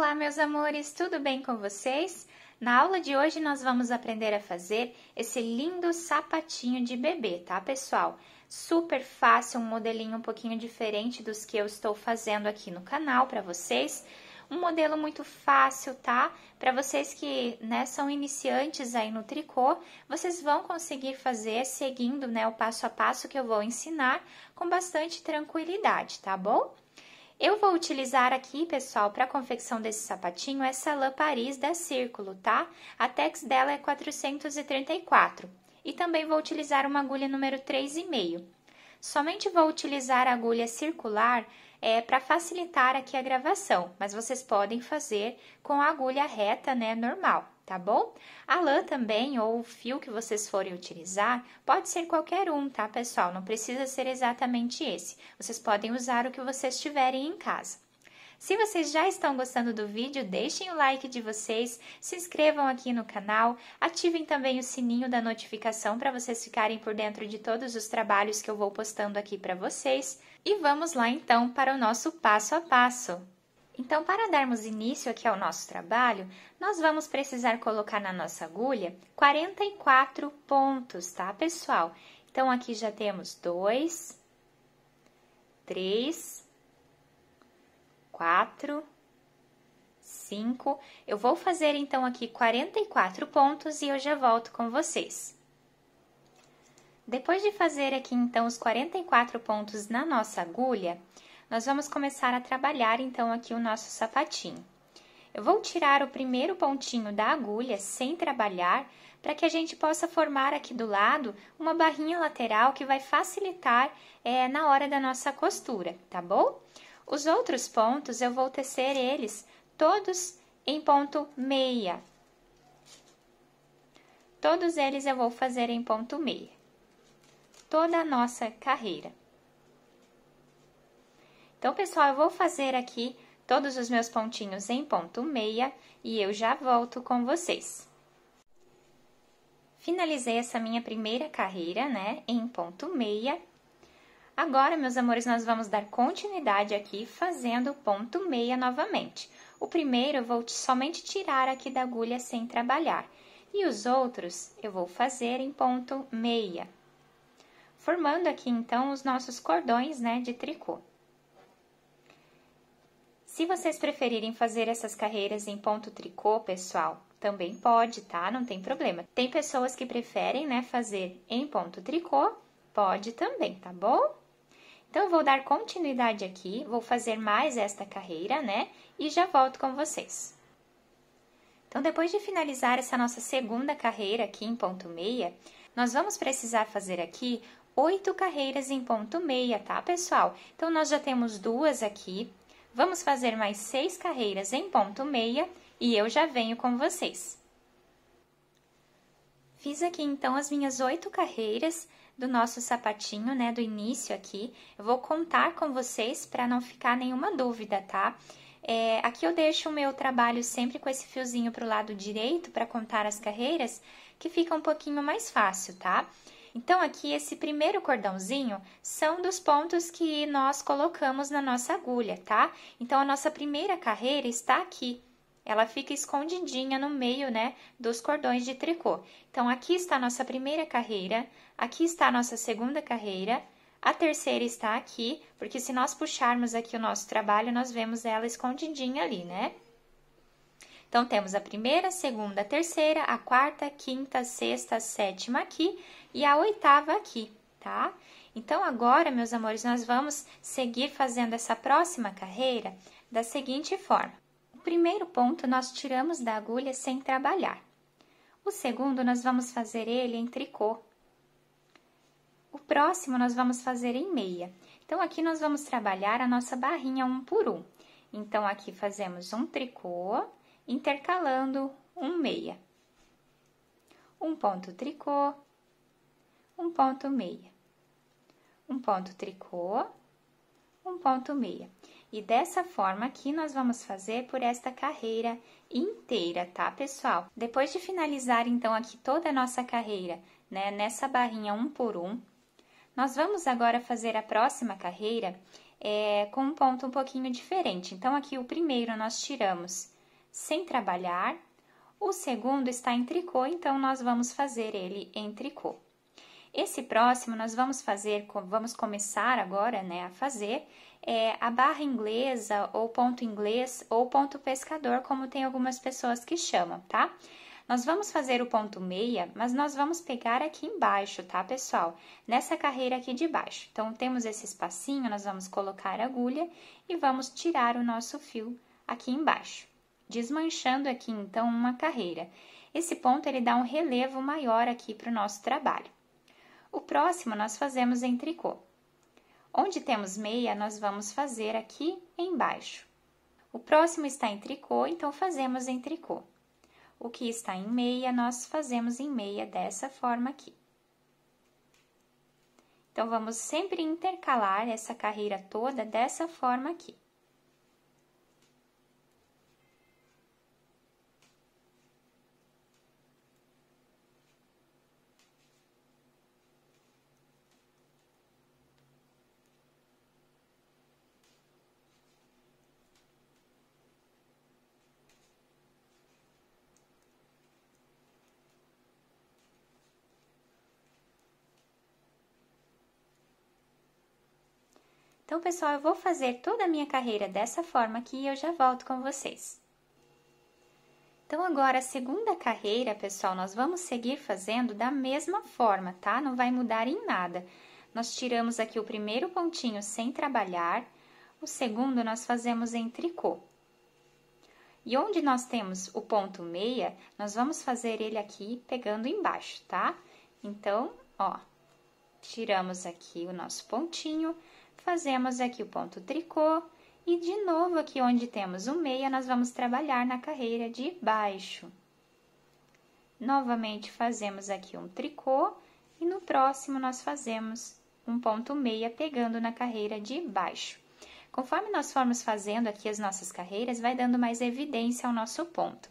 Olá, meus amores, tudo bem com vocês? Na aula de hoje nós vamos aprender a fazer esse lindo sapatinho de bebê, tá, pessoal? Super fácil, um modelinho um pouquinho diferente dos que eu estou fazendo aqui no canal para vocês. Um modelo muito fácil, tá? Para vocês que, né, são iniciantes aí no tricô, vocês vão conseguir fazer seguindo, né, o passo a passo que eu vou ensinar com bastante tranquilidade, tá bom? Eu vou utilizar aqui, pessoal, para a confecção desse sapatinho, essa lã Paris da Círculo, tá? A tex dela é 434. E também vou utilizar uma agulha número 3,5. Somente vou utilizar a agulha circular é, para facilitar aqui a gravação, mas vocês podem fazer com a agulha reta, né, normal tá bom? A lã também, ou o fio que vocês forem utilizar, pode ser qualquer um, tá, pessoal? Não precisa ser exatamente esse. Vocês podem usar o que vocês tiverem em casa. Se vocês já estão gostando do vídeo, deixem o like de vocês, se inscrevam aqui no canal, ativem também o sininho da notificação para vocês ficarem por dentro de todos os trabalhos que eu vou postando aqui para vocês. E vamos lá então para o nosso passo a passo. Então, para darmos início aqui ao nosso trabalho, nós vamos precisar colocar na nossa agulha 44 pontos, tá, pessoal? Então, aqui já temos 2, 3, 4, 5. Eu vou fazer, então, aqui 44 pontos e eu já volto com vocês. Depois de fazer aqui, então, os 44 pontos na nossa agulha, nós vamos começar a trabalhar então aqui o nosso sapatinho. Eu vou tirar o primeiro pontinho da agulha sem trabalhar, para que a gente possa formar aqui do lado uma barrinha lateral que vai facilitar é, na hora da nossa costura, tá bom? Os outros pontos eu vou tecer eles todos em ponto meia. Todos eles eu vou fazer em ponto meia. Toda a nossa carreira. Então, pessoal, eu vou fazer aqui todos os meus pontinhos em ponto meia e eu já volto com vocês. Finalizei essa minha primeira carreira, né, em ponto meia. Agora, meus amores, nós vamos dar continuidade aqui fazendo ponto meia novamente. O primeiro eu vou somente tirar aqui da agulha sem trabalhar e os outros eu vou fazer em ponto meia, formando aqui então os nossos cordões, né, de tricô. Se vocês preferirem fazer essas carreiras em ponto tricô, pessoal, também pode, tá? Não tem problema. Tem pessoas que preferem, né, fazer em ponto tricô, pode também, tá bom? Então, eu vou dar continuidade aqui, vou fazer mais esta carreira, né? E já volto com vocês. Então, depois de finalizar essa nossa segunda carreira aqui em ponto meia, nós vamos precisar fazer aqui oito carreiras em ponto meia, tá, pessoal? Então, nós já temos duas aqui, Vamos fazer mais seis carreiras em ponto meia e eu já venho com vocês. Fiz aqui, então, as minhas oito carreiras do nosso sapatinho, né, do início aqui. Eu vou contar com vocês para não ficar nenhuma dúvida, tá? É, aqui eu deixo o meu trabalho sempre com esse fiozinho para o lado direito para contar as carreiras, que fica um pouquinho mais fácil, tá? Tá? Então, aqui, esse primeiro cordãozinho são dos pontos que nós colocamos na nossa agulha, tá? Então, a nossa primeira carreira está aqui. Ela fica escondidinha no meio, né, dos cordões de tricô. Então, aqui está a nossa primeira carreira, aqui está a nossa segunda carreira, a terceira está aqui, porque se nós puxarmos aqui o nosso trabalho, nós vemos ela escondidinha ali, né? Então, temos a primeira, a segunda, a terceira, a quarta, a quinta, a sexta, a sétima aqui e a oitava aqui, tá? Então, agora, meus amores, nós vamos seguir fazendo essa próxima carreira da seguinte forma. O primeiro ponto nós tiramos da agulha sem trabalhar. O segundo, nós vamos fazer ele em tricô. O próximo, nós vamos fazer em meia. Então, aqui nós vamos trabalhar a nossa barrinha um por um. Então, aqui fazemos um tricô, intercalando um meia, um ponto tricô, um ponto meia, um ponto tricô, um ponto meia. E dessa forma aqui nós vamos fazer por esta carreira inteira, tá, pessoal? Depois de finalizar então aqui toda a nossa carreira, né, nessa barrinha um por um, nós vamos agora fazer a próxima carreira é, com um ponto um pouquinho diferente. Então, aqui o primeiro nós tiramos sem trabalhar. O segundo está em tricô, então nós vamos fazer ele em tricô. Esse próximo nós vamos fazer, vamos começar agora, né, a fazer é, a barra inglesa ou ponto inglês ou ponto pescador, como tem algumas pessoas que chamam, tá? Nós vamos fazer o ponto meia, mas nós vamos pegar aqui embaixo, tá, pessoal? Nessa carreira aqui de baixo. Então, temos esse espacinho, nós vamos colocar a agulha e vamos tirar o nosso fio aqui embaixo desmanchando aqui então uma carreira. Esse ponto ele dá um relevo maior aqui para o nosso trabalho. O próximo nós fazemos em tricô. Onde temos meia, nós vamos fazer aqui embaixo. O próximo está em tricô, então fazemos em tricô. O que está em meia, nós fazemos em meia dessa forma aqui. Então, vamos sempre intercalar essa carreira toda dessa forma aqui. Então, pessoal, eu vou fazer toda a minha carreira dessa forma aqui e eu já volto com vocês. Então, agora, a segunda carreira, pessoal, nós vamos seguir fazendo da mesma forma, tá? Não vai mudar em nada. Nós tiramos aqui o primeiro pontinho sem trabalhar, o segundo nós fazemos em tricô. E onde nós temos o ponto meia, nós vamos fazer ele aqui pegando embaixo, tá? Então, ó, tiramos aqui o nosso pontinho, fazemos aqui o ponto tricô e de novo aqui onde temos o meia, nós vamos trabalhar na carreira de baixo. Novamente fazemos aqui um tricô e no próximo nós fazemos um ponto meia pegando na carreira de baixo. Conforme nós formos fazendo aqui as nossas carreiras, vai dando mais evidência ao nosso ponto.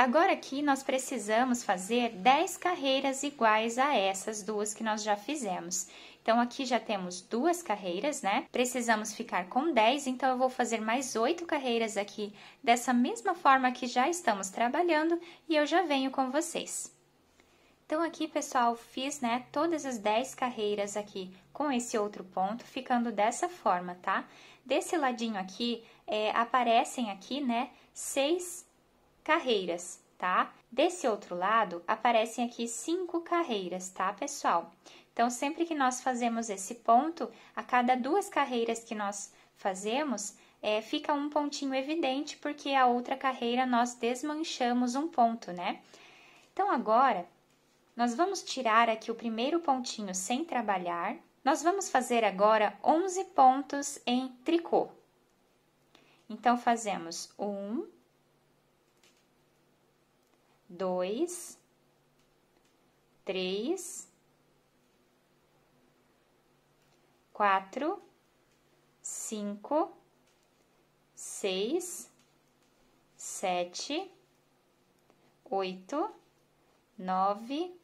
Agora aqui nós precisamos fazer 10 carreiras iguais a essas duas que nós já fizemos. Então, aqui já temos duas carreiras, né? Precisamos ficar com 10, então eu vou fazer mais 8 carreiras aqui dessa mesma forma que já estamos trabalhando e eu já venho com vocês. Então, aqui, pessoal, fiz, né, todas as 10 carreiras aqui com esse outro ponto, ficando dessa forma, tá? Desse ladinho aqui, é, aparecem aqui, né, 6 carreiras, tá? Desse outro lado, aparecem aqui cinco carreiras, tá, pessoal? Então, sempre que nós fazemos esse ponto, a cada duas carreiras que nós fazemos, é, fica um pontinho evidente, porque a outra carreira nós desmanchamos um ponto, né? Então, agora, nós vamos tirar aqui o primeiro pontinho sem trabalhar. Nós vamos fazer agora 11 pontos em tricô. Então, fazemos um, dois, três, quatro, cinco, seis, sete, oito, nove,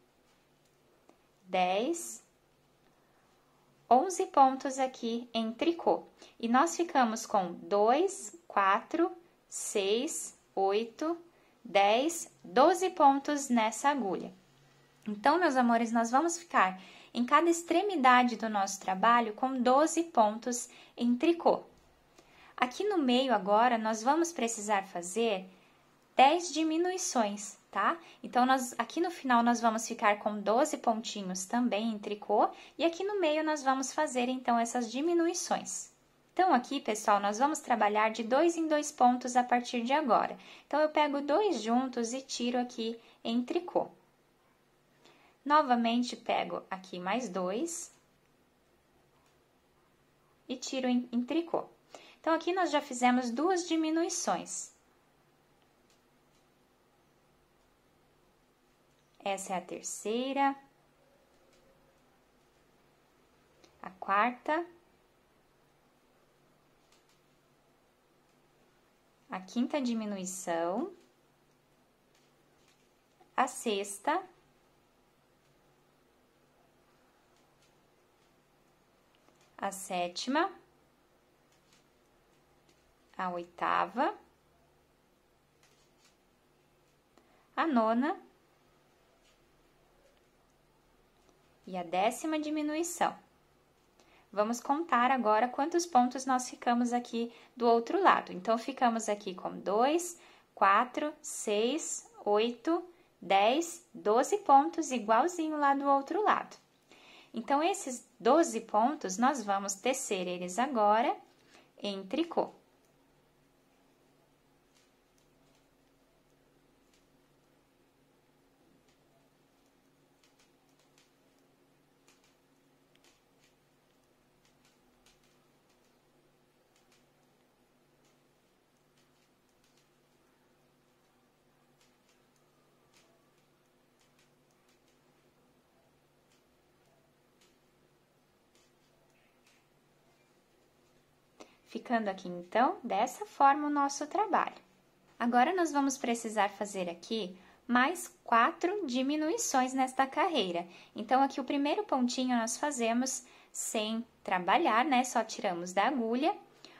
dez, onze pontos aqui em tricô. E nós ficamos com dois, quatro, seis, oito, 10, 12 pontos nessa agulha. Então, meus amores, nós vamos ficar em cada extremidade do nosso trabalho com 12 pontos em tricô. Aqui no meio agora, nós vamos precisar fazer 10 diminuições, tá? Então, nós, aqui no final, nós vamos ficar com 12 pontinhos também em tricô, e aqui no meio, nós vamos fazer, então, essas diminuições. Então, aqui, pessoal, nós vamos trabalhar de dois em dois pontos a partir de agora. Então, eu pego dois juntos e tiro aqui em tricô. Novamente, pego aqui mais dois e tiro em, em tricô. Então, aqui nós já fizemos duas diminuições. Essa é a terceira. A quarta a quinta diminuição, a sexta, a sétima, a oitava, a nona e a décima diminuição. Vamos contar agora quantos pontos nós ficamos aqui do outro lado. Então, ficamos aqui com 2, 4, 6, 8, 10, 12 pontos, igualzinho lá do outro lado. Então, esses 12 pontos, nós vamos tecer eles agora em tricô. Ficando aqui então dessa forma o nosso trabalho. Agora nós vamos precisar fazer aqui mais quatro diminuições nesta carreira. Então aqui o primeiro pontinho nós fazemos sem trabalhar, né? Só tiramos da agulha.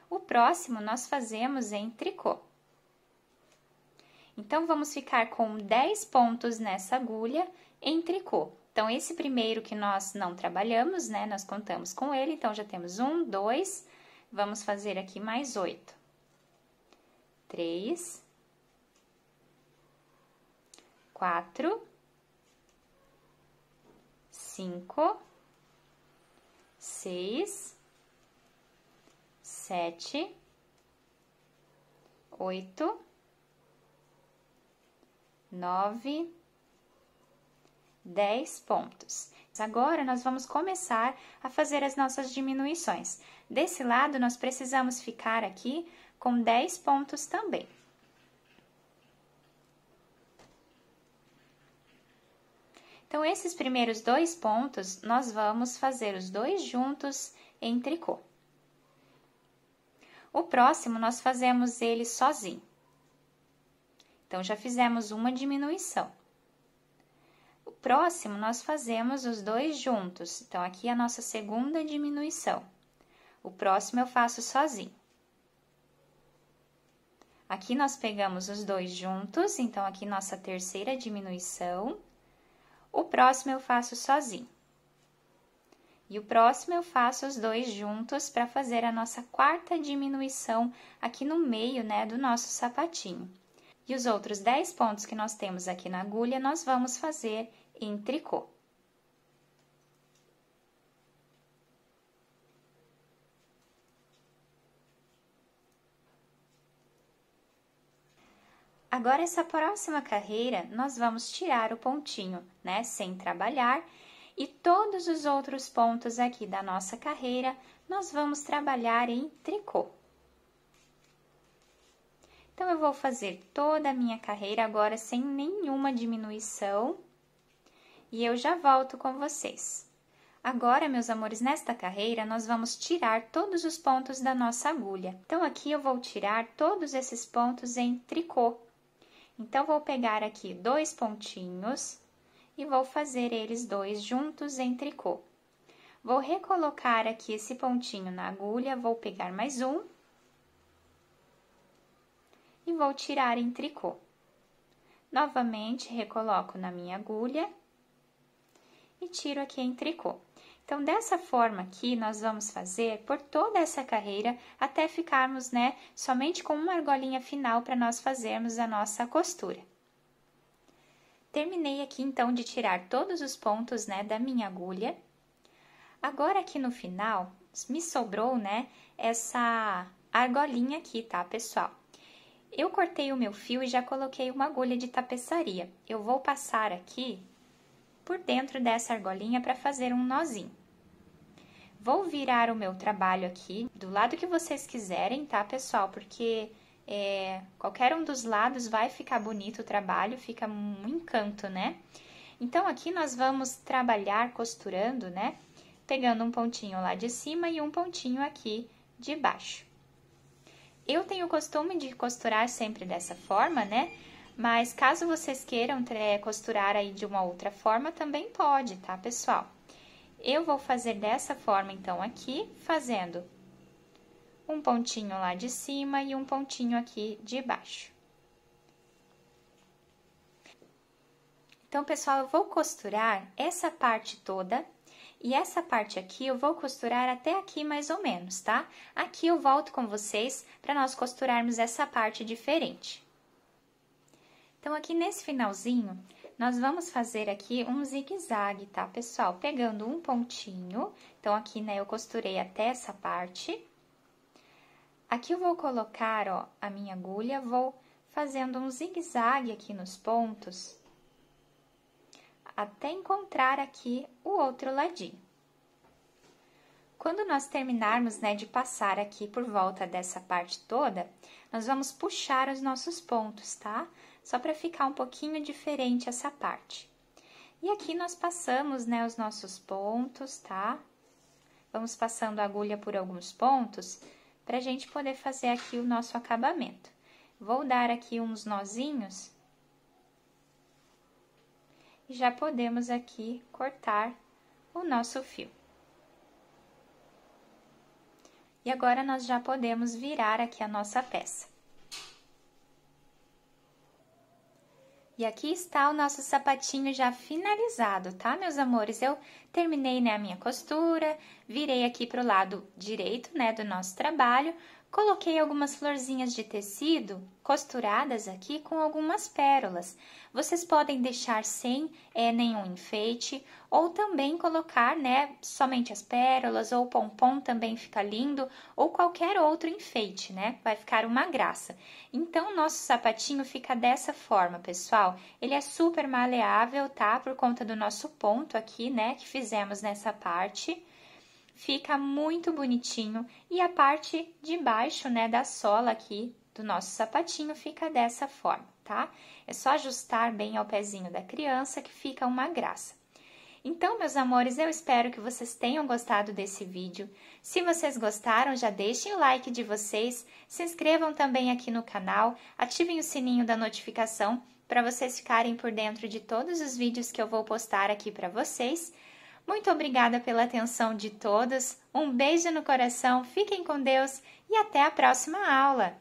O próximo nós fazemos em tricô. Então vamos ficar com 10 pontos nessa agulha em tricô. Então, esse primeiro que nós não trabalhamos, né? Nós contamos com ele, então já temos um, dois, Vamos fazer aqui mais oito. Três. Quatro. Cinco. Seis. Sete. Oito. Nove. Dez pontos. Agora, nós vamos começar a fazer as nossas diminuições. Desse lado, nós precisamos ficar aqui com 10 pontos também. Então, esses primeiros dois pontos, nós vamos fazer os dois juntos em tricô. O próximo, nós fazemos ele sozinho. Então, já fizemos uma diminuição. O próximo, nós fazemos os dois juntos. Então, aqui é a nossa segunda diminuição. O próximo eu faço sozinho. Aqui nós pegamos os dois juntos, então aqui nossa terceira diminuição. O próximo eu faço sozinho. E o próximo eu faço os dois juntos para fazer a nossa quarta diminuição aqui no meio, né, do nosso sapatinho. E os outros 10 pontos que nós temos aqui na agulha, nós vamos fazer em tricô. Agora, essa próxima carreira, nós vamos tirar o pontinho, né? Sem trabalhar. E todos os outros pontos aqui da nossa carreira, nós vamos trabalhar em tricô. Então, eu vou fazer toda a minha carreira agora sem nenhuma diminuição. E eu já volto com vocês. Agora, meus amores, nesta carreira, nós vamos tirar todos os pontos da nossa agulha. Então, aqui eu vou tirar todos esses pontos em tricô, então, vou pegar aqui dois pontinhos e vou fazer eles dois juntos em tricô. Vou recolocar aqui esse pontinho na agulha, vou pegar mais um e vou tirar em tricô. Novamente, recoloco na minha agulha e tiro aqui em tricô. Então, dessa forma aqui, nós vamos fazer por toda essa carreira até ficarmos, né, somente com uma argolinha final para nós fazermos a nossa costura. Terminei aqui, então, de tirar todos os pontos, né, da minha agulha. Agora, aqui no final, me sobrou, né, essa argolinha aqui, tá, pessoal? Eu cortei o meu fio e já coloquei uma agulha de tapeçaria. Eu vou passar aqui por dentro dessa argolinha para fazer um nozinho. Vou virar o meu trabalho aqui do lado que vocês quiserem, tá, pessoal? Porque é, qualquer um dos lados vai ficar bonito o trabalho, fica um encanto, né? Então, aqui nós vamos trabalhar costurando, né? Pegando um pontinho lá de cima e um pontinho aqui de baixo. Eu tenho o costume de costurar sempre dessa forma, né? Mas caso vocês queiram costurar aí de uma outra forma, também pode, tá, pessoal? Eu vou fazer dessa forma, então, aqui, fazendo um pontinho lá de cima e um pontinho aqui de baixo. Então, pessoal, eu vou costurar essa parte toda e essa parte aqui eu vou costurar até aqui mais ou menos, tá? Aqui eu volto com vocês para nós costurarmos essa parte diferente. Então, aqui nesse finalzinho, nós vamos fazer aqui um zigue-zague, tá, pessoal? Pegando um pontinho, então aqui, né, eu costurei até essa parte. Aqui eu vou colocar, ó, a minha agulha, vou fazendo um zigue-zague aqui nos pontos, até encontrar aqui o outro ladinho. Quando nós terminarmos, né, de passar aqui por volta dessa parte toda, nós vamos puxar os nossos pontos, tá? Tá? só para ficar um pouquinho diferente essa parte. E aqui nós passamos, né, os nossos pontos, tá? Vamos passando a agulha por alguns pontos para a gente poder fazer aqui o nosso acabamento. Vou dar aqui uns nozinhos e já podemos aqui cortar o nosso fio. E agora, nós já podemos virar aqui a nossa peça. E aqui está o nosso sapatinho já finalizado, tá, meus amores? Eu terminei, né, a minha costura, virei aqui pro lado direito, né, do nosso trabalho, Coloquei algumas florzinhas de tecido costuradas aqui com algumas pérolas. Vocês podem deixar sem é, nenhum enfeite ou também colocar né, somente as pérolas ou pompom também fica lindo ou qualquer outro enfeite, né? Vai ficar uma graça. Então, nosso sapatinho fica dessa forma, pessoal. Ele é super maleável, tá? Por conta do nosso ponto aqui, né, que fizemos nessa parte fica muito bonitinho. E a parte de baixo, né, da sola aqui do nosso sapatinho fica dessa forma, tá? É só ajustar bem ao pezinho da criança que fica uma graça. Então, meus amores, eu espero que vocês tenham gostado desse vídeo. Se vocês gostaram, já deixem o like de vocês, se inscrevam também aqui no canal, ativem o sininho da notificação para vocês ficarem por dentro de todos os vídeos que eu vou postar aqui para vocês. Muito obrigada pela atenção de todos, um beijo no coração, fiquem com Deus e até a próxima aula!